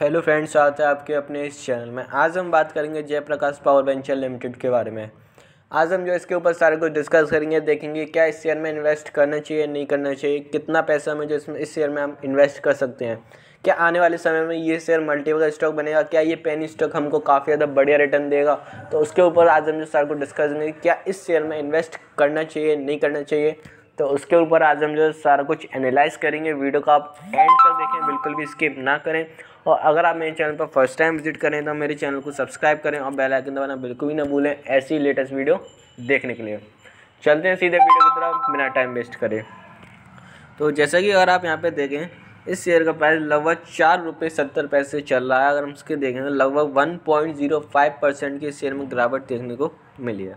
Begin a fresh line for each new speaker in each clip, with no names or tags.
hello friends स्वागत है आपके अपने इस चैनल में आज हम बात करेंगे जयप्रकाश पावर वेंचर लिमिटेड के बारे में आज हम जो इसके ऊपर सारे कुछ डिस्कस करेंगे देखेंगे क्या इस शेयर में इन्वेस्ट करना चाहिए नहीं करना चाहिए कितना पैसा हमें जो इसमें इस शेयर में हम इन्वेस्ट कर सकते हैं क्या आने वाले समय में ये शेयर मल्टीपल स्टॉक बनेगा क्या ये पेनी स्टॉक हमको काफ़ी ज़्यादा बढ़िया रिटर्न देगा तो उसके ऊपर आज हम जो सारे कुछ डिस्कस करेंगे क्या इस शेयर में इन्वेस्ट करना चाहिए नहीं करना चाहिए तो उसके ऊपर आज हम जो सारा कुछ एनालाइज करेंगे वीडियो का आप एंड तक देखें बिल्कुल भी स्किप ना करें और अगर आप मेरे चैनल पर फर्स्ट टाइम विजिट करें तो मेरे चैनल को सब्सक्राइब करें और बेल आइकन दबाना बिल्कुल भी ना भूलें ऐसी लेटेस्ट वीडियो देखने के लिए चलते हैं सीधे वीडियो की तरफ बिना टाइम वेस्ट करें तो जैसा कि अगर आप यहाँ पर देखें इस शेयर का प्राइस लगभग चार रुपये सत्तर पैसे चल रहा है अगर हम इसके देखें तो लगभग one point zero five percent के शेयर में गिरावट देखने को मिली है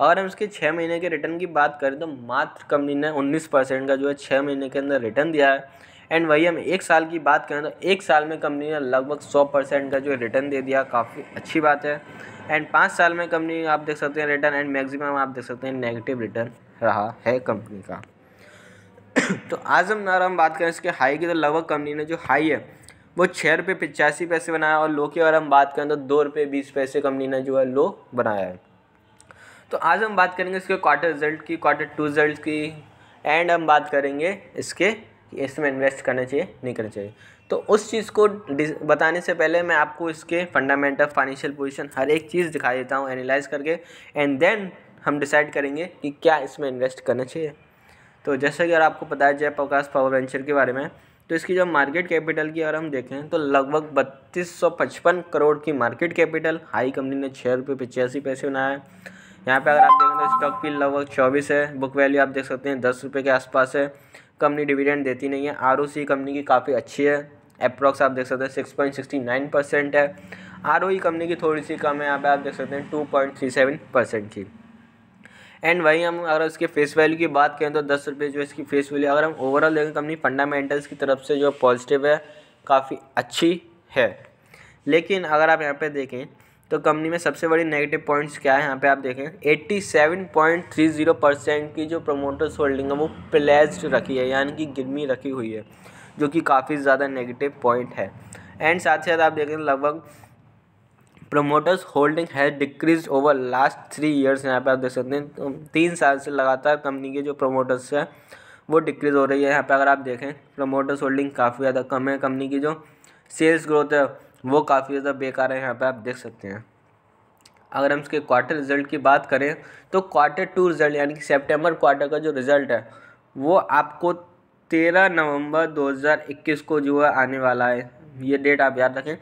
अगर हम इसके छः महीने के रिटर्न की बात करें तो मात्र कंपनी ने उन्नीस परसेंट का जो है छः महीने के अंदर रिटर्न दिया है एंड वही हम एक साल की बात करें तो एक साल में कंपनी ने लगभग सौ परसेंट का जो रिटर्न दे दिया काफ़ी अच्छी बात है एंड पाँच साल में कंपनी आप देख सकते हैं रिटर्न एंड मैक्सिमम आप देख सकते हैं नेगेटिव रिटर्न रहा है कंपनी का तो आज हम अगर हम बात करें इसके हाई की तो लगभग कंपनी ने जो हाई है वो छः रुपये पिचासी पैसे बनाया और लो की अगर हम बात करें तो दो रुपये बीस पैसे कंपनी ने जो है लो बनाया है तो आज हम बात करेंगे इसके क्वार्टर रिजल्ट की क्वार्टर टू रिजल्ट की एंड हम बात करेंगे इसके इसमें इन्वेस्ट करना चाहिए नहीं करना चाहिए तो उस चीज़ को बताने से पहले मैं आपको इसके फंडामेंटल फाइनेंशियल पोजीशन हर एक चीज़ दिखा देता हूँ एनालाइज करके एंड देन हम डिसाइड करेंगे कि क्या इसमें इन्वेस्ट करना चाहिए तो जैसे कि अगर आपको पता है जयप्रकाश पावर वेंचर के बारे में तो इसकी जब मार्केट कैपिटल की अगर हम देखें तो लगभग बत्तीस सौ पचपन करोड़ की मार्केट कैपिटल हाई कंपनी ने छः रुपये पचासी पैसे बनाया है यहाँ पे अगर आप देखें तो स्टॉक पी लगभग चौबीस है बुक वैल्यू आप देख सकते हैं दस रुपये के आसपास है कंपनी डिविडेंड देती नहीं है आर कंपनी की काफ़ी अच्छी है अप्रॉक्स आप देख सकते हैं six point sixty nine percent है आर e कंपनी की थोड़ी सी कम है यहाँ पे आप देख सकते हैं two point three seven percent की एंड वही हम अगर इसके फेस वैल्यू की बात करें तो दस रुपये जो इसकी फेस वैल्यू अगर हम ओवरऑल देखें कंपनी फंडामेंटल्स की तरफ से जो पॉजिटिव है काफ़ी अच्छी है लेकिन अगर आप यहाँ पर देखें तो कंपनी में सबसे बड़ी नेगेटिव पॉइंट्स क्या है यहाँ पे आप देखें 87.30 परसेंट की जो प्रमोटर्स होल्डिंग है वो प्लेस्ड रखी है यानी कि गिरमी रखी हुई है जो कि काफ़ी ज़्यादा नेगेटिव पॉइंट है एंड साथ ही साथ आप देखें लगभग प्रमोटर्स होल्डिंग है decrease over last three years यहाँ पे आप देख सकते हैं तीन साल से लगातार कंपनी के जो प्रमोटर्स है वो डिक्रीज हो रही है यहाँ पे अगर आप देखें प्रमोटर्स होल्डिंग काफ़ी ज़्यादा कम है कंपनी की जो सेल्स ग्रोथ है वो काफ़ी ज़्यादा बेकार है यहाँ पे आप देख सकते हैं अगर हम इसके क्वार्टर रिजल्ट की बात करें तो क्वार्टर टू रिजल्ट यानी कि सेप्टेम्बर क्वार्टर का जो रिज़ल्ट है वो आपको तेरह नवंबर 2021 को जो है आने वाला है ये डेट आप याद रखें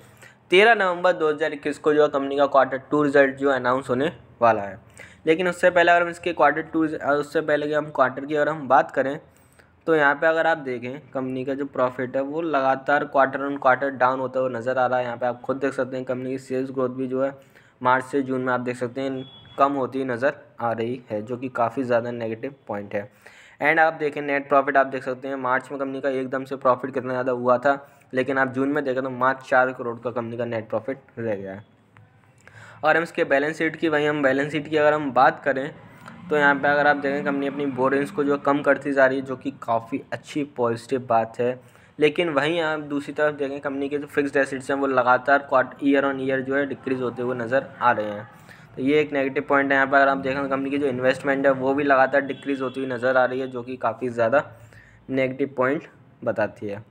तेरह नवंबर 2021 को जो है कंपनी का क्वार्टर टू रिजल्ट जो है अनाउंस होने वाला है लेकिन उससे पहले अगर हम इसके क्वार्टर टू उससे पहले कि हम क्वार्टर की अगर हम बात करें तो यहाँ पे अगर आप देखें कंपनी का जो प्रॉफिट है वो लगातार क्वार्टर ऑन क्वार्टर डाउन होता हुआ नज़र आ रहा है यहाँ पे आप खुद देख सकते हैं कंपनी की सेल्स ग्रोथ भी जो है मार्च से जून में आप देख सकते हैं कम होती हुई नज़र आ रही है जो कि काफ़ी ज़्यादा नेगेटिव पॉइंट है एंड आप देखें नेट प्रॉफिट आप देख सकते हैं मार्च में कंपनी का एकदम से प्रॉफिट कितना ज़्यादा हुआ था लेकिन आप जून में देखें तो मार्च चार करोड़ का कंपनी का नेट प्रॉफिट रह गया है और हम इसके बैलेंस शीट की वहीं हम बैलेंस शीट की अगर हम बात करें तो यहाँ पे अगर आप देखें कंपनी अपनी बोरेंस को जो कम करती जा रही है जो कि काफ़ी अच्छी पॉजिटिव बात है लेकिन वहीं आप दूसरी तरफ देखें कंपनी के जो फिक्स्ड एसिड्स हैं वो लगातार क्वार्ट ईयर ऑन ईयर जो है डिक्रीज़ होते हुए नज़र आ रहे हैं तो ये एक नेगेटिव पॉइंट है यहाँ पर अगर आप देखें कंपनी की जो इन्वेस्टमेंट है वो भी लगातार डिक्रीज़ होती हुई नज़र आ रही है जो कि काफ़ी ज़्यादा नेगेटिव पॉइंट बताती है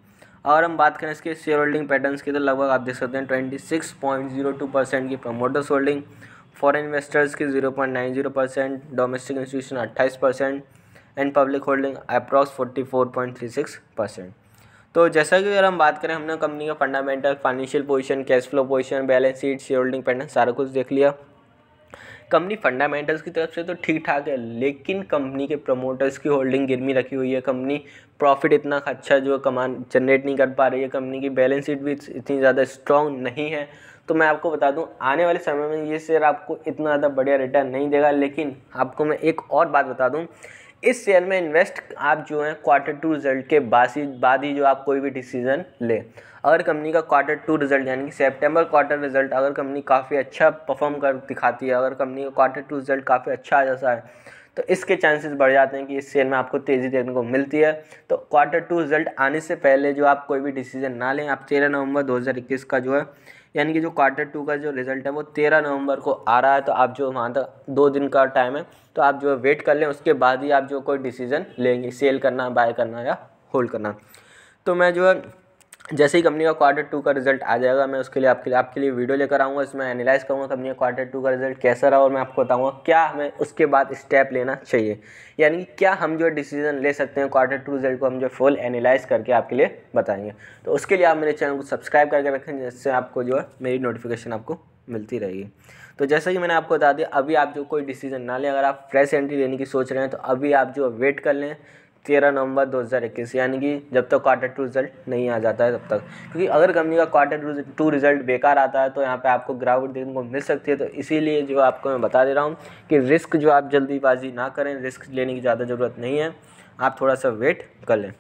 और हम बात करें इसके शेयर होल्डिंग पैटर्न्स की तो लगभग आप देख सकते हैं twenty six point zero two percent की प्रमोटर्स होल्डिंग फॉरन इन्वेस्टर्स की जीरो परसेंट डोमेस्टिक इंस्टीट्यूशन अट्ठाईस percent and public holding approx forty four point three six percent तो जैसा कि अगर हम बात करें हमने कंपनी का fundamental financial position cash flow position balance sheet share holding pattern सारा कुछ देख लिया कंपनी फंडामेंटल्स की तरफ से तो ठीक ठाक है लेकिन कंपनी के प्रमोटर्स की होल्डिंग गिरमी रखी हुई है कंपनी प्रॉफिट इतना अच्छा जो कमान जनरेट नहीं कर पा रही है कंपनी की बैलेंस शीट भी इतनी ज़्यादा स्ट्रॉन्ग नहीं है तो मैं आपको बता दूं आने वाले समय में ये शेयर आपको इतना ज़्यादा बढ़िया रिटर्न नहीं देगा लेकिन आपको मैं एक और बात बता दूं इस शेयर में इन्वेस्ट आप जो है क्वार्टर टू रिजल्ट के बाद ही बाद ही जो आप कोई भी डिसीजन लें अगर कंपनी का क्वार्टर टू रिजल्ट यानी कि सेप्टेम्बर क्वार्टर रिजल्ट अगर कंपनी काफ़ी अच्छा परफॉर्म कर दिखाती है अगर कंपनी का क्वार्टर टू रिजल्ट काफ़ी अच्छा आ जाता है तो इसके चांसेस बढ़ जाते हैं कि इस शेयर में आपको तेज़ी देखने को मिलती है तो क्वार्टर टू रिजल्ट आने से पहले जो आप कोई भी डिसीजन ना लें आप तेरह नवंबर 2021 का जो है यानी कि जो क्वार्टर टू का जो रिज़ल्ट है वो तेरह नवंबर को आ रहा है तो आप जो वहाँ तक दो दिन का टाइम है तो आप जो वेट कर लें उसके बाद ही आप जो कोई डिसीज़न लेंगे सेल करना बाय करना या होल्ड करना तो मैं जो है जैसे ही कंपनी का क्वार्टर टू का रिजल्ट आ जाएगा मैं उसके लिए आपके लिए आपके लिए वीडियो लेकर आऊँगा इसमें एनालाइज करूँगा कंपनी का क्वार्टर टू का रिजल्ट कैसा रहा और मैं आपको बताऊँगा क्या हमें उसके बाद स्टेप लेना चाहिए यानी कि क्या हम जो डिसीजन ले सकते हैं क्वार्टर टू रिजल्ट को हम जो फुल एनालाइज करके आपके लिए बताएंगे तो उसके लिए आप मेरे चैनल को सब्सक्राइब करके रखें जिससे आपको जो है मेरी नोटिफिकेशन आपको मिलती रहेगी तो जैसा कि मैंने आपको बता दिया अभी आप जो कोई डिसीजन ना लें अगर आप फ्रेश एंट्री लेने की सोच रहे हैं तो अभी आप जो वेट कर लें तेरह नवंबर 2021 यानी कि जब तक क्वार्टर टू रिजल्ट नहीं आ जाता है तब तक क्योंकि अगर कंपनी का क्वार्टर टू रिजल्ट बेकार आता है तो यहाँ पे आपको ग्राउंड देखने को मिल सकती है तो इसीलिए जो आपको मैं बता दे रहा हूँ कि रिस्क जो आप जल्दीबाजी ना करें रिस्क लेने की ज़्यादा ज़रूरत नहीं है आप थोड़ा सा वेट कर लें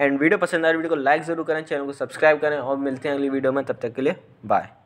एंड वीडियो पसंद आए वीडियो तो को लाइक ज़रूर करें चैनल को सब्सक्राइब करें और मिलते हैं अगली वीडियो में तब तक के लिए बाय